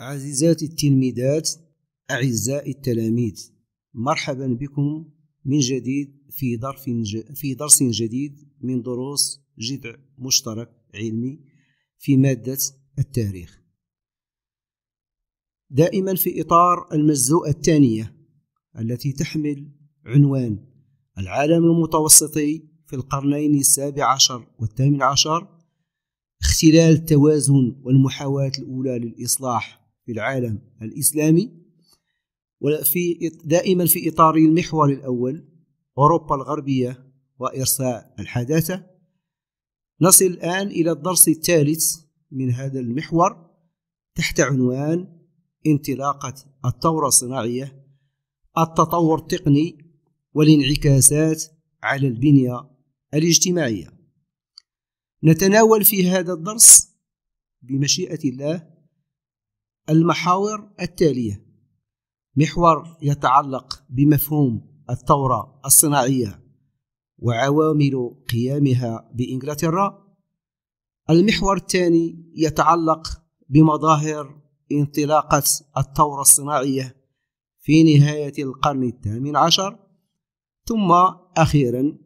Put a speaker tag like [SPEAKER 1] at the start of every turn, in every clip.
[SPEAKER 1] عزيزاتي التلميذات أعزائي التلاميذ مرحبا بكم من جديد في ج... في درس جديد من دروس جذع مشترك علمي في مادة التاريخ دائما في إطار المجزوءة الثانية التي تحمل عنوان العالم المتوسطي في القرنين السابع عشر والثامن عشر اختلال التوازن والمحاولات الأولى للإصلاح في العالم الإسلامي وفي دائما في إطار المحور الأول أوروبا الغربية وإرساء الحداثة نصل الآن إلى الدرس الثالث من هذا المحور تحت عنوان انطلاقة الثورة الصناعية التطور التقني والانعكاسات على البنية الاجتماعية نتناول في هذا الدرس بمشيئة الله المحاور التالية محور يتعلق بمفهوم الثورة الصناعية وعوامل قيامها بإنجلترا المحور الثاني يتعلق بمظاهر انطلاقة الثورة الصناعية في نهاية القرن الثامن عشر ثم أخيرا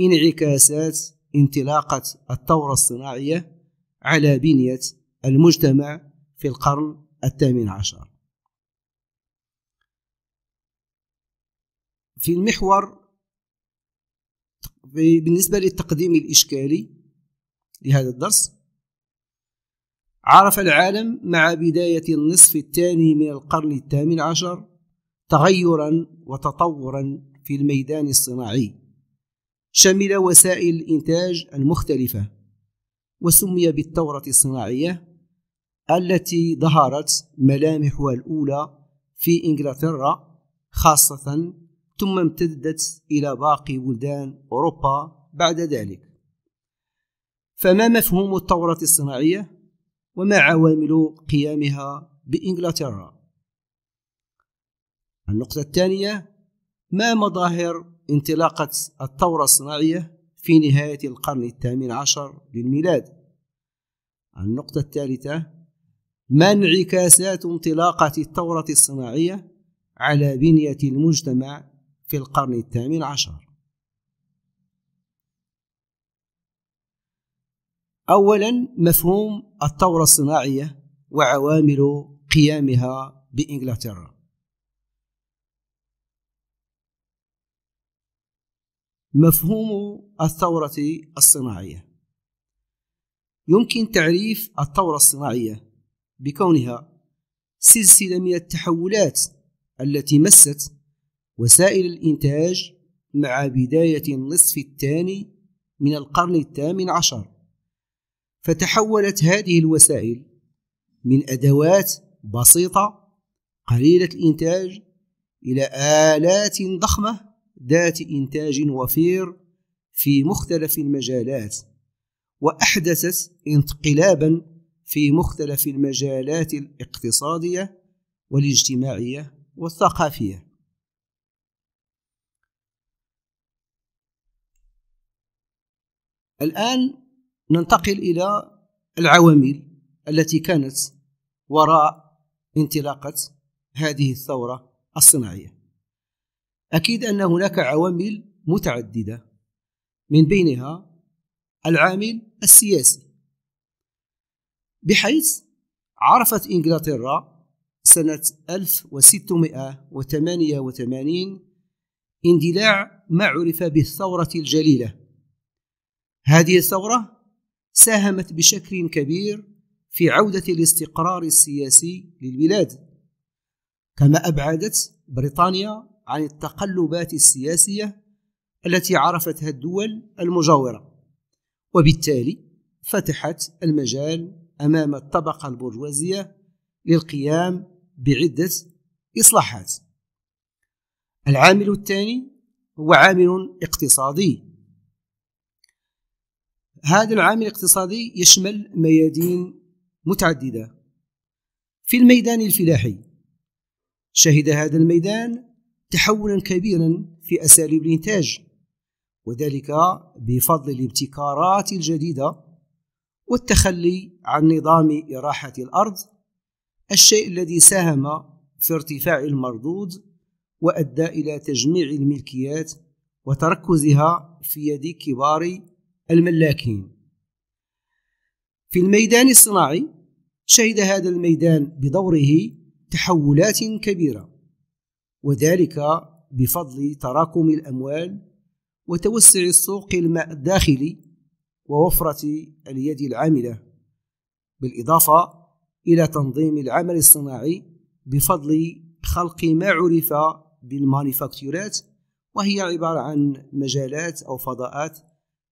[SPEAKER 1] انعكاسات انطلاقة الثورة الصناعية على بنية المجتمع في القرن الثامن عشر في المحور بالنسبة للتقديم الإشكالي لهذا الدرس عرف العالم مع بداية النصف الثاني من القرن الثامن عشر تغيرا وتطورا في الميدان الصناعي شمل وسائل الإنتاج المختلفة وسمي بالثورة الصناعية التي ظهرت ملامحها الأولى في إنجلترا خاصة ثم امتدت إلى باقي بلدان أوروبا بعد ذلك فما مفهوم الثورة الصناعية وما عوامل قيامها بإنجلترا النقطة الثانية ما مظاهر انطلاقة الثورة الصناعية في نهاية القرن الثامن عشر للميلاد النقطة الثالثة ما انعكاسات انطلاقة الثورة الصناعية على بنية المجتمع في القرن الثامن عشر أولا مفهوم الثورة الصناعية وعوامل قيامها بإنجلترا مفهوم الثورة الصناعية يمكن تعريف الثورة الصناعية بكونها سلسلة من التحولات التي مست وسائل الإنتاج مع بداية النصف الثاني من القرن الثامن عشر فتحولت هذه الوسائل من أدوات بسيطة قليلة الإنتاج إلى آلات ضخمة ذات إنتاج وفير في مختلف المجالات وأحدثت انقلابا في مختلف المجالات الاقتصادية والاجتماعية والثقافية الآن ننتقل إلى العوامل التي كانت وراء انطلاقة هذه الثورة الصناعية أكيد أن هناك عوامل متعددة من بينها العامل السياسي بحيث عرفت إنجلترا سنة 1688 اندلاع ما عرف بالثورة الجليلة هذه الثورة ساهمت بشكل كبير في عودة الاستقرار السياسي للبلاد كما أبعدت بريطانيا عن التقلبات السياسية التي عرفتها الدول المجاورة وبالتالي فتحت المجال أمام الطبقة البرجوازية للقيام بعدة إصلاحات العامل الثاني هو عامل اقتصادي هذا العامل الاقتصادي يشمل ميادين متعددة في الميدان الفلاحي شهد هذا الميدان تحولا كبيرا في أساليب الإنتاج وذلك بفضل الابتكارات الجديدة والتخلي عن نظام إراحة الأرض الشيء الذي ساهم في ارتفاع المردود وأدى إلى تجميع الملكيات وتركزها في يد كبار الملاكين في الميدان الصناعي شهد هذا الميدان بدوره تحولات كبيرة وذلك بفضل تراكم الأموال وتوسع السوق الداخلي ووفرة اليد العاملة بالإضافة إلى تنظيم العمل الصناعي بفضل خلق ما عرف بالمانيفاكتورات وهي عبارة عن مجالات أو فضاءات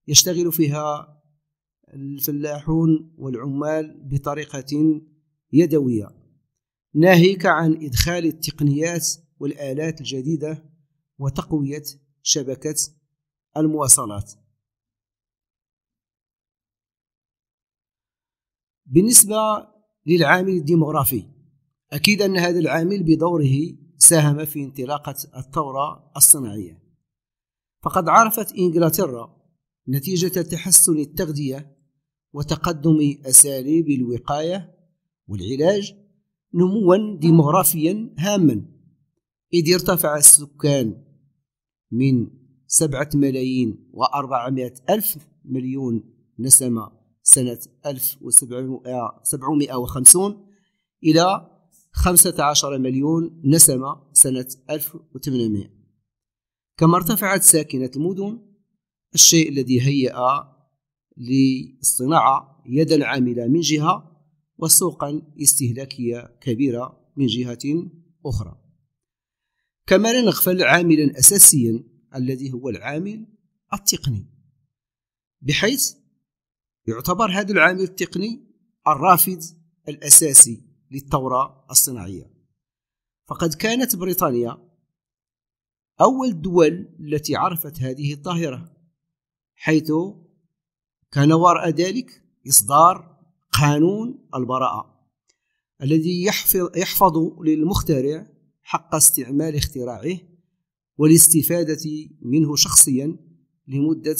[SPEAKER 1] يشتغل فيها الفلاحون والعمال بطريقة يدوية ناهيك عن إدخال التقنيات والآلات الجديدة وتقوية شبكة المواصلات بالنسبة للعامل الديموغرافي أكيد أن هذا العامل بدوره ساهم في انطلاقة الثورة الصناعية فقد عرفت إنجلترا نتيجة تحسن التغذية وتقدم أساليب الوقاية والعلاج نموا ديموغرافيا هاما إذ ارتفع السكان من سبعة ملايين وأربعمائة ألف مليون نسمة سنة 1750 إلى 15 مليون نسمة سنة 1800 كما ارتفعت ساكنة المدن الشيء الذي هيأ للصناعة يدا عاملة من جهة وسوقا استهلاكية كبيرة من جهة أخرى كما لا نغفل عاملا أساسيا الذي هو العامل التقني بحيث يعتبر هذا العامل التقني الرافد الأساسي للثورة الصناعية فقد كانت بريطانيا أول الدول التي عرفت هذه الظاهرة حيث كان وراء ذلك إصدار قانون البراءة الذي يحفظ, يحفظ للمخترع حق استعمال اختراعه والاستفادة منه شخصيا لمدة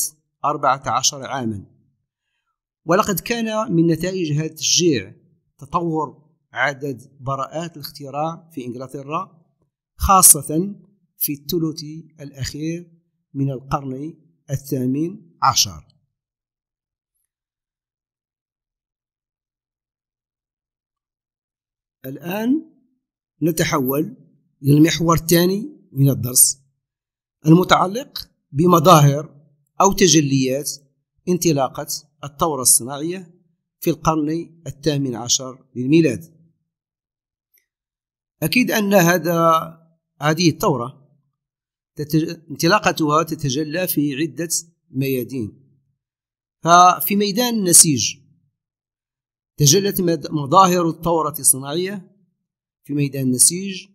[SPEAKER 1] 14 عاما ولقد كان من نتائج هذا التشجيع تطور عدد براءات الاختراع في انجلترا خاصة في الثلث الأخير من القرن الثامن عشر الآن نتحول إلى المحور الثاني من الدرس المتعلق بمظاهر أو تجليات انطلاقة الثورة الصناعية في القرن الثامن عشر للميلاد أكيد أن هذا هذه الثورة انطلاقتها تتجلى في عدة ميادين ففي ميدان النسيج تجلت مظاهر الثورة الصناعية في ميدان النسيج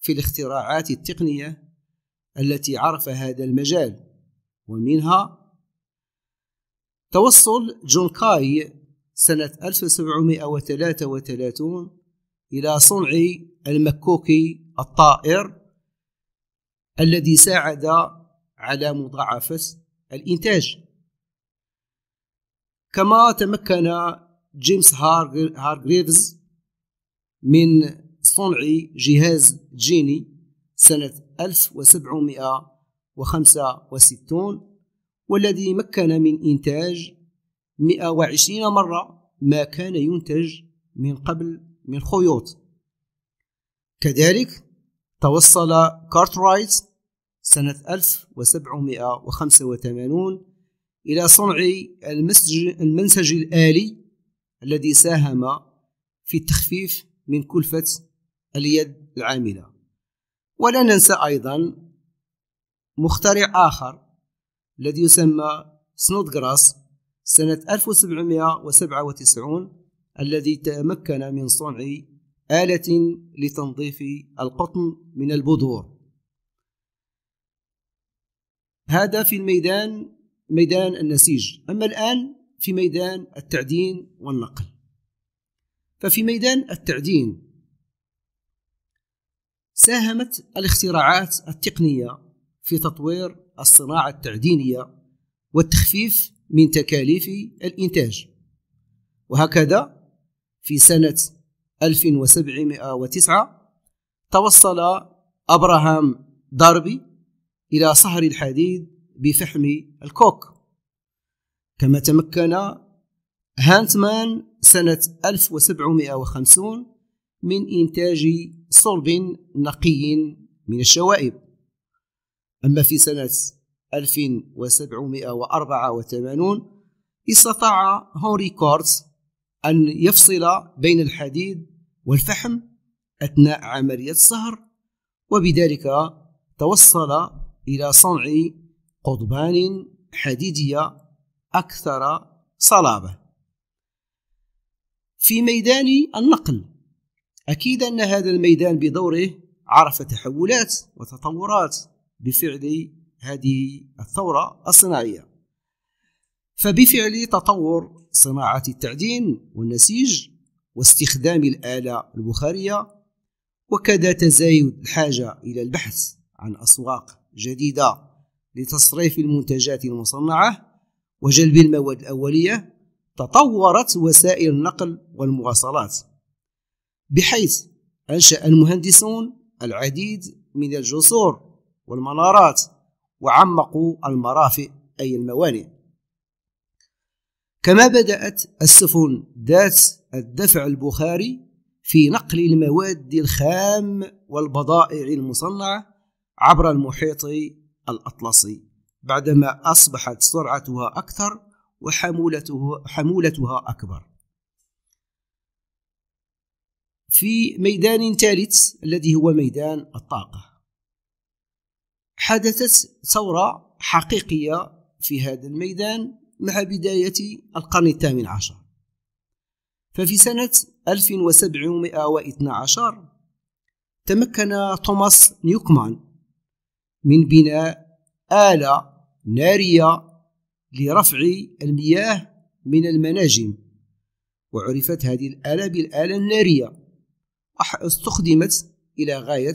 [SPEAKER 1] في الاختراعات التقنية التي عرف هذا المجال ومنها توصل جونكاي سنة 1733 إلى صنع المكوكي الطائر الذي ساعد على مضاعفة الإنتاج كما تمكن جيمس هارغريفز من صنع جهاز جيني سنة 1765 والذي مكن من إنتاج 120 مرة ما كان ينتج من قبل من خيوط كذلك توصل كارترايت سنة 1785 إلى صنع المنسج الآلي الذي ساهم في التخفيف من كلفة اليد العاملة ولا ننسى أيضا مخترع آخر الذي يسمى سنودغراس سنة 1797 الذي تمكن من صنع آلة لتنظيف القطن من البذور هذا في الميدان ميدان النسيج أما الآن في ميدان التعدين والنقل ففي ميدان التعدين ساهمت الاختراعات التقنية في تطوير الصناعة التعدينية والتخفيف من تكاليف الإنتاج وهكذا في سنة 1709 توصل أبراهام داربي إلى صهر الحديد بفحم الكوك كما تمكن هانتمان سنة 1750 من إنتاج صلب نقي من الشوائب أما في سنة 1784 استطاع هنري كورتز أن يفصل بين الحديد والفحم أثناء عملية الصهر وبذلك توصل إلى صنع قضبان حديدية أكثر صلابة في ميدان النقل أكيد أن هذا الميدان بدوره عرف تحولات وتطورات بفعل هذه الثورة الصناعية فبفعل تطور صناعة التعدين والنسيج واستخدام الآلة البخارية وكذا تزايد الحاجة إلى البحث عن أسواق جديدة لتصريف المنتجات المصنعة وجلب المواد الأولية تطورت وسائل النقل والمواصلات بحيث أنشأ المهندسون العديد من الجسور والمنارات وعمقوا المرافئ أي الموانئ كما بدأت السفن ذات الدفع البخاري في نقل المواد الخام والبضائع المصنعة عبر المحيط الأطلسي بعدما أصبحت سرعتها أكثر وحمولته حمولتها أكبر في ميدان ثالث الذي هو ميدان الطاقة حدثت ثورة حقيقية في هذا الميدان مع بداية القرن الثامن عشر ففي سنة 1712 تمكن توماس نيوكمان من بناء آلة نارية لرفع المياه من المناجم وعرفت هذه الآلة بالآلة النارية استخدمت إلى غاية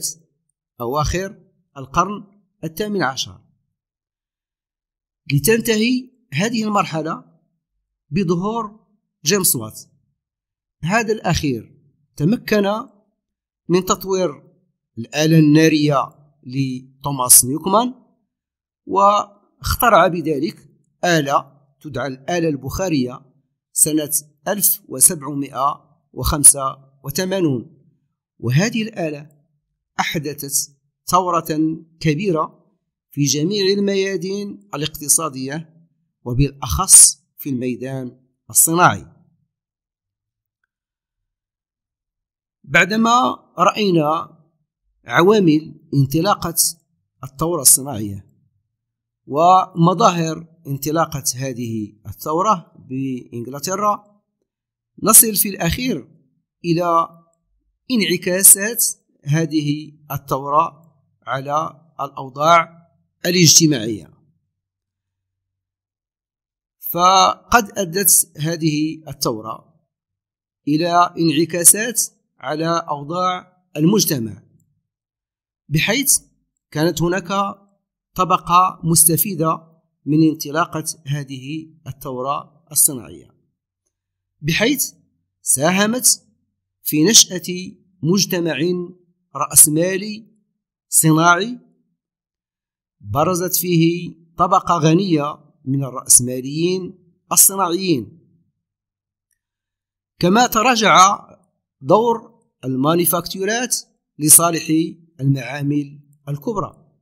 [SPEAKER 1] أواخر القرن الثامن عشر لتنتهي هذه المرحلة بظهور جيمس وات هذا الأخير تمكن من تطوير الآلة النارية لتوماس نيوكمان واخترع بذلك آلة تدعى الآلة البخارية سنة 1785 وهذه الآلة أحدثت ثورة كبيرة في جميع الميادين الاقتصادية وبالأخص في الميدان الصناعي بعدما رأينا عوامل انطلاقة الثورة الصناعية ومظاهر انطلاقة هذه الثورة بإنجلترا نصل في الأخير إلى انعكاسات هذه الثورة على الأوضاع الاجتماعية فقد أدت هذه الثورة إلى انعكاسات على أوضاع المجتمع بحيث كانت هناك طبقة مستفيدة من انطلاقة هذه الثورة الصناعية بحيث ساهمت في نشأة مجتمع رأسمالي صناعي برزت فيه طبقة غنية من الرأسماليين الصناعيين كما تراجع دور المانيفاكتورات لصالح المعامل الكبرى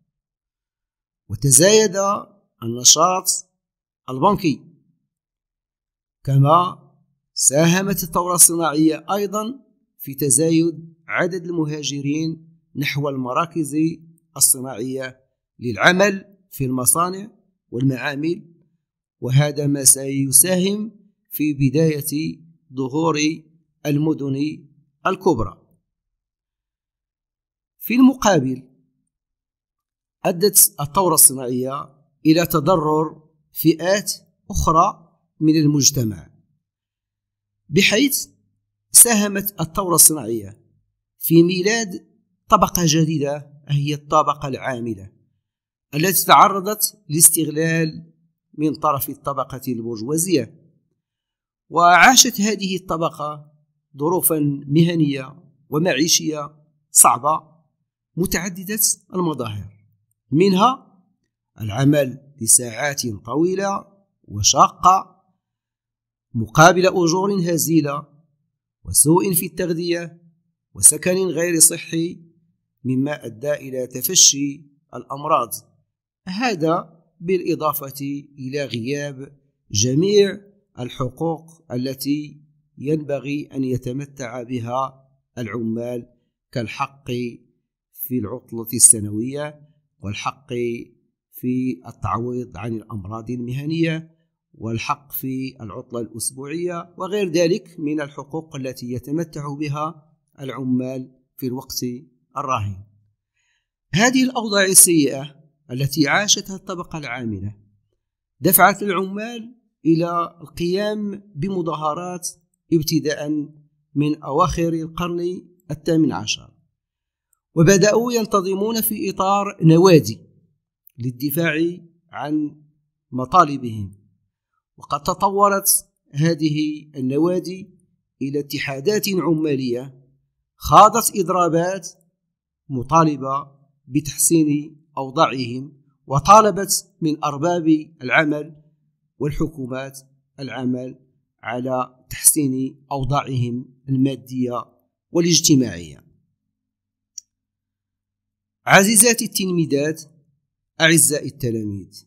[SPEAKER 1] وتزايد النشاط البنكي كما ساهمت الثورة الصناعية أيضا في تزايد عدد المهاجرين نحو المراكز الصناعية للعمل في المصانع والمعامل وهذا ما سيساهم في بداية ظهور المدن الكبرى في المقابل أدت الثورة الصناعية إلى تضرر فئات أخرى من المجتمع بحيث ساهمت الثورة الصناعية في ميلاد طبقة جديدة هي الطبقة العاملة التي تعرضت لاستغلال من طرف الطبقة البرجوازية وعاشت هذه الطبقة ظروفا مهنية ومعيشية صعبة متعددة المظاهر منها العمل لساعات طويلة وشاقة مقابل أجور هزيلة وسوء في التغذية وسكن غير صحي مما أدى إلى تفشي الأمراض هذا بالإضافة إلى غياب جميع الحقوق التي ينبغي أن يتمتع بها العمال كالحق في العطلة السنوية والحق في التعويض عن الأمراض المهنية والحق في العطلة الأسبوعية وغير ذلك من الحقوق التي يتمتع بها العمال في الوقت الرهين هذه الأوضاع السيئة التي عاشتها الطبقة العاملة دفعت العمال إلى القيام بمظاهرات ابتداء من أواخر القرن الثامن عشر وبدأوا ينتظمون في إطار نوادي للدفاع عن مطالبهم وقد تطورت هذه النوادي إلى اتحادات عمالية خاضت إضرابات مطالبة بتحسين أوضاعهم وطالبت من أرباب العمل والحكومات العمل على تحسين أوضاعهم المادية والاجتماعية عزيزاتي التلميذات أعزائي التلاميذ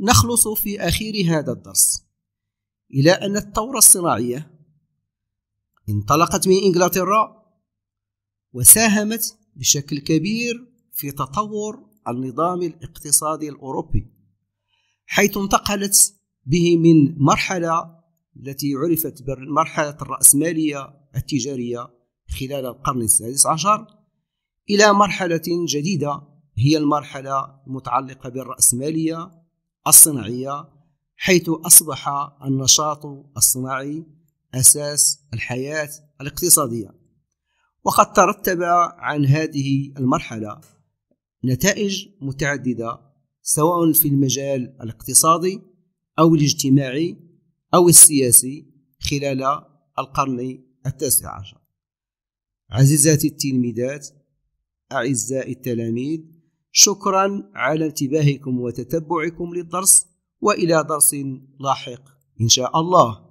[SPEAKER 1] نخلص في أخير هذا الدرس إلى أن الثورة الصناعية انطلقت من إنجلترا وساهمت بشكل كبير في تطور النظام الاقتصادي الأوروبي حيث انتقلت به من مرحلة التي عرفت بمرحلة الرأسمالية التجارية خلال القرن السادس عشر إلى مرحلة جديدة هي المرحلة المتعلقة بالرأسمالية الصناعية حيث أصبح النشاط الصناعي أساس الحياة الاقتصادية وقد ترتب عن هذه المرحلة نتائج متعددة سواء في المجال الاقتصادي أو الاجتماعي أو السياسي خلال القرن التاسع عشر عزيزاتي التلميذات أعزائي التلاميذ شكرا على انتباهكم وتتبعكم للدرس وإلى درس لاحق إن شاء الله